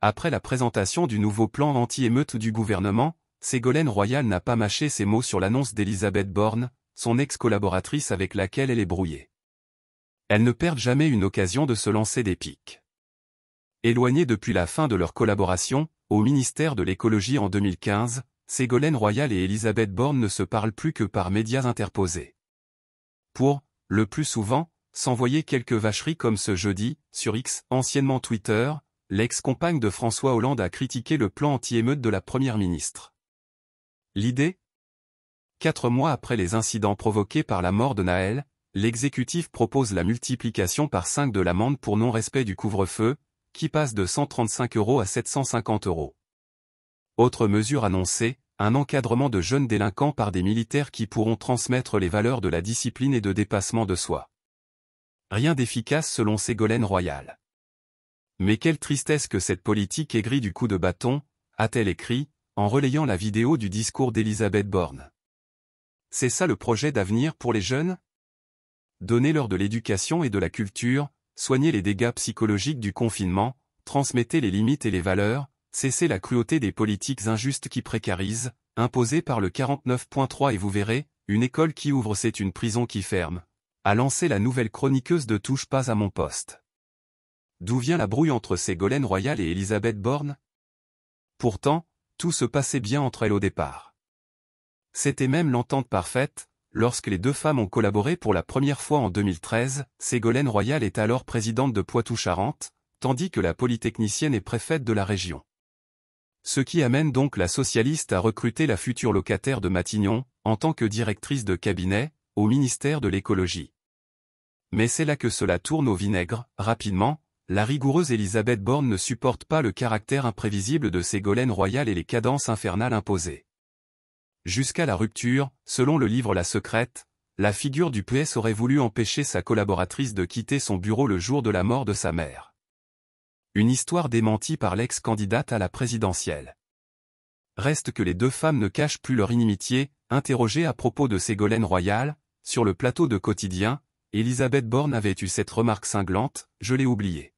Après la présentation du nouveau plan anti-émeute du gouvernement, Ségolène Royal n'a pas mâché ses mots sur l'annonce d'Elisabeth Borne, son ex-collaboratrice avec laquelle elle est brouillée. Elles ne perdent jamais une occasion de se lancer des piques. Éloignées depuis la fin de leur collaboration, au ministère de l'écologie en 2015, Ségolène Royal et Elisabeth Borne ne se parlent plus que par médias interposés. Pour, le plus souvent, s'envoyer quelques vacheries comme ce jeudi, sur X, anciennement Twitter, l'ex-compagne de François Hollande a critiqué le plan anti-émeute de la Première ministre. L'idée Quatre mois après les incidents provoqués par la mort de Naël, l'exécutif propose la multiplication par cinq de l'amende pour non-respect du couvre-feu, qui passe de 135 euros à 750 euros. Autre mesure annoncée, un encadrement de jeunes délinquants par des militaires qui pourront transmettre les valeurs de la discipline et de dépassement de soi. Rien d'efficace selon Ségolène Royal. Mais quelle tristesse que cette politique aigrie du coup de bâton, a-t-elle écrit, en relayant la vidéo du discours d'Elisabeth Borne. C'est ça le projet d'avenir pour les jeunes Donnez-leur de l'éducation et de la culture, soignez les dégâts psychologiques du confinement, transmettez les limites et les valeurs, cessez la cruauté des politiques injustes qui précarisent, imposées par le 49.3 et vous verrez, une école qui ouvre c'est une prison qui ferme, a lancé la nouvelle chroniqueuse de Touche pas à mon poste. D'où vient la brouille entre Ségolène Royal et Elisabeth Borne Pourtant, tout se passait bien entre elles au départ. C'était même l'entente parfaite, lorsque les deux femmes ont collaboré pour la première fois en 2013, Ségolène Royal est alors présidente de Poitou-Charentes, tandis que la polytechnicienne est préfète de la région. Ce qui amène donc la socialiste à recruter la future locataire de Matignon, en tant que directrice de cabinet, au ministère de l'écologie. Mais c'est là que cela tourne au vinaigre, rapidement, la rigoureuse Elisabeth Borne ne supporte pas le caractère imprévisible de Ségolène Royal et les cadences infernales imposées. Jusqu'à la rupture, selon le livre La Secrète, la figure du PS aurait voulu empêcher sa collaboratrice de quitter son bureau le jour de la mort de sa mère. Une histoire démentie par l'ex-candidate à la présidentielle. Reste que les deux femmes ne cachent plus leur inimitié, interrogées à propos de Ségolène Royal, sur le plateau de Quotidien, Elisabeth Borne avait eu cette remarque cinglante, je l'ai oubliée.